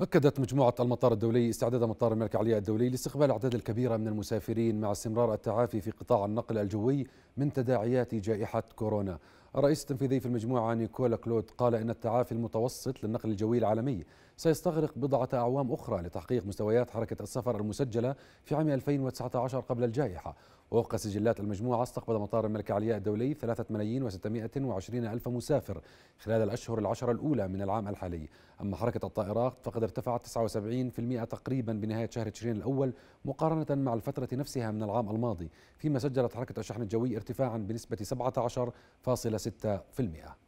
أكدت مجموعة المطار الدولي استعداد مطار الملك علي الدولي لاستقبال الأعداد الكبيرة من المسافرين مع استمرار التعافي في قطاع النقل الجوي من تداعيات جائحة كورونا الرئيس التنفيذي في المجموعة نيكولا كلود قال إن التعافي المتوسط للنقل الجوي العالمي سيستغرق بضعة أعوام أخرى لتحقيق مستويات حركة السفر المسجلة في عام 2019 قبل الجائحة ووفق سجلات المجموعة استقبل مطار الملك علياء الدولي 3 ملايين و620 ألف مسافر خلال الأشهر العشر الأولى من العام الحالي أما حركة الطائرات فقد ارتفعت 79% تقريبا بنهاية شهر تشرين الأول مقارنة مع الفترة نفسها من العام الماضي فيما سجلت حركة الشحن الجوي ارتفاعا بنسبة 17.6 6%